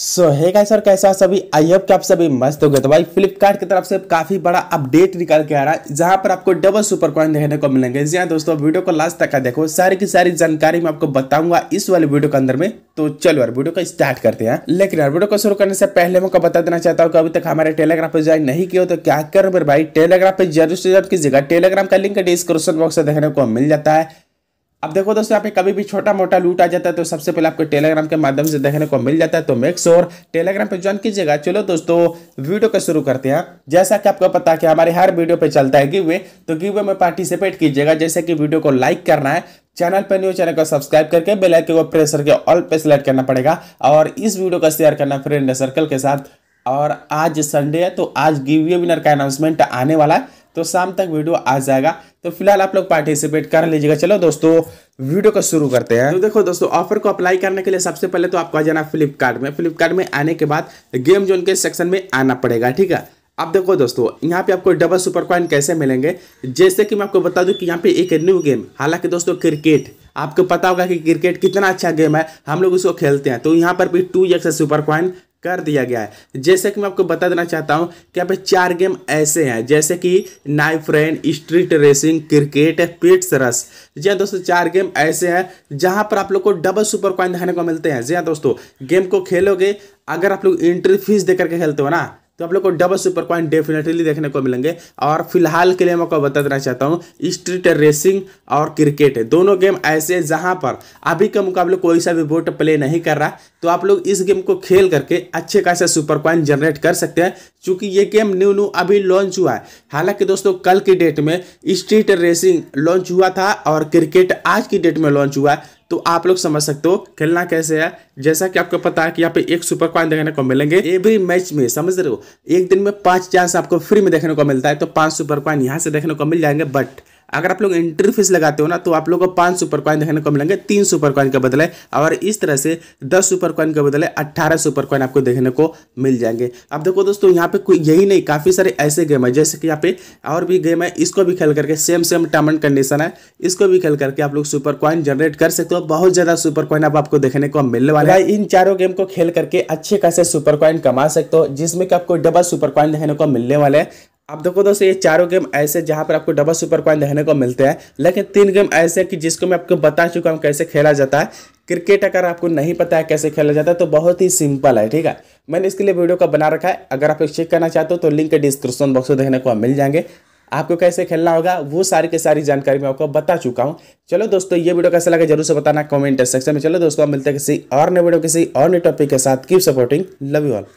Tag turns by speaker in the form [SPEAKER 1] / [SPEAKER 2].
[SPEAKER 1] सो है गाइस और कैसा सभी आई होप कि आप सभी मस्त हो गए तो भाई फ्लिपकार्ट की तरफ से काफ़ी बड़ा अपडेट निकल के आ रहा है जहां पर आपको डबल सुपर कॉइन देखने को मिलेंगे जी हाँ दोस्तों वीडियो को लास्ट तक का देखो सारी की सारी जानकारी मैं आपको बताऊंगा इस वाले वीडियो के अंदर में तो चलो यार वीडियो को स्टार्ट करते हैं लेकिन यार वीडियो को शुरू करने से पहले मैं बता देना चाहता हूँ कि अभी तक हमारे टेलीग्राम पर ज्वाइन नहीं किया तो क्या कर मेरे भाई टेलीग्राम पर जरूर से जरूर कीजिएगा टेलीग्राम का लिंक डिस्क्रिप्शन बॉक्स में देखने को मिल जाता है अब देखो दोस्तों यहाँ पे कभी भी छोटा मोटा लूट आ जाता है तो सबसे पहले आपको टेलीग्राम के माध्यम से देखने को मिल जाता है तो मेक श्योर टेलीग्राम पे ज्वाइन कीजिएगा चलो दोस्तों वीडियो को शुरू करते हैं जैसा कि आपको पता है कि हमारे हर वीडियो पे चलता है गिवे तो गिवे में पार्टिसिपेट कीजिएगा जैसे कि वीडियो को लाइक करना है चैनल पर न्यू चैनल को सब्सक्राइब करके बेल आइकन को प्रेस करके ऑल पे सेलेक्ट करना पड़ेगा और इस वीडियो का शेयर करना फ्रेंड सर्कल के साथ और आज संडे है तो आज गिवे विनर का अनाउंसमेंट आने वाला है तो शाम तक वीडियो आ जाएगा तो फिलहाल आप लोग पार्टिसिपेट कर लीजिएगा चलो दोस्तों वीडियो को शुरू करते हैं तो देखो दोस्तों ऑफर को अप्लाई करने के लिए सबसे पहले तो आपको आ जाना फ्लिपकार्ट में फ्लिपकार्ट में आने के बाद गेम जोन के सेक्शन में आना पड़ेगा ठीक है अब देखो दोस्तों यहाँ पे आपको डबल सुपर कॉइन कैसे मिलेंगे जैसे कि मैं आपको बता दूं कि यहाँ पे एक न्यू गेम हालांकि दोस्तों क्रिकेट आपको पता होगा कि क्रिकेट कितना अच्छा गेम है हम लोग उसको खेलते हैं तो यहाँ पर भी टू एक्स सुपर कॉइन कर दिया गया है जैसे कि मैं आपको बता देना चाहता हूँ कि यहाँ पे चार गेम ऐसे हैं जैसे कि knife rain street racing cricket pets रस जी हाँ दोस्तों चार गेम ऐसे हैं जहाँ पर आप लोग को डबल सुपर कॉइन दिखाने को मिलते हैं जी हाँ दोस्तों गेम को खेलोगे अगर आप लोग एंट्री फीस दे करके खेलते हो ना तो आप लोग को डबल सुपर कॉइन डेफिनेटली देखने को मिलेंगे और फिलहाल के लिए मैं आपको बता देना चाहता हूँ स्ट्रीट रेसिंग और क्रिकेट है दोनों गेम ऐसे जहाँ पर अभी के मुकाबले कोई सा भी बोट प्ले नहीं कर रहा तो आप लोग इस गेम को खेल करके अच्छे खासा सुपर कॉइन जनरेट कर सकते हैं चूंकि ये गेम न्यू न्यू अभी लॉन्च हुआ है हालांकि दोस्तों कल की डेट में स्ट्रीट रेसिंग लॉन्च हुआ था और क्रिकेट आज की डेट में लॉन्च हुआ है तो आप लोग समझ सकते हो खेलना कैसे है जैसा कि आपको पता है कि यहाँ पे एक सुपर कॉइन देखने को मिलेंगे एवरी मैच में समझ रहे हो एक दिन में पांच चांस आपको फ्री में देखने को मिलता है तो पांच सुपर कॉइन यहाँ से देखने को मिल जाएंगे बट अगर आप लोग एंट्री फीस लगाते हो ना तो आप लोग को पाँच सुपर कॉइन देखने को मिलेंगे तीन सुपर कॉइन के बदले और इस तरह से दस सुपर कॉइन के बदले अट्ठारह सुपर कॉइन आपको देखने को मिल जाएंगे अब देखो दोस्तों यहाँ पे कोई यही नहीं काफ़ी सारे ऐसे गेम है जैसे कि यहाँ पे और भी गेम है इसको भी खेल करके same same term and condition है इसको भी खेल करके आप लोग सुपर कॉइन जनरेट कर सकते हो बहुत ज़्यादा सुपर कॉइन आपको देखने को मिलने वाला है इन चारों गेम को खेल करके अच्छे खासे सुपर कॉइन कमा सकते हो जिसमें कि आपको डबल सुपर कॉइन देखने को मिलने वाले हैं आप देखो दोस्तों ये चारों गेम ऐसे जहाँ पर आपको डबल सुपर कॉइन देखने को मिलते हैं लेकिन तीन गेम ऐसे कि जिसको मैं आपको बता चुका हूँ कैसे खेला जाता है क्रिकेट अगर आपको नहीं पता है कैसे खेला जाता है तो बहुत ही सिंपल है ठीक है मैंने इसके लिए वीडियो का बना रखा है अगर आप चेक करना चाहते हो तो लिंक डिस्क्रिप्शन बॉक्स में देखने को मिल जाएंगे आपको कैसे खेलना होगा वो सारी की सारी जानकारी मैं आपको बता चुका हूँ चलो दोस्तों ये वीडियो कैसा लगा जरूर से बताना कॉमेंट सेक्शन में चलो दोस्तों मिलते हैं किसी और नए वीडियो किसी और नए टॉपिक के साथ keep supporting love you all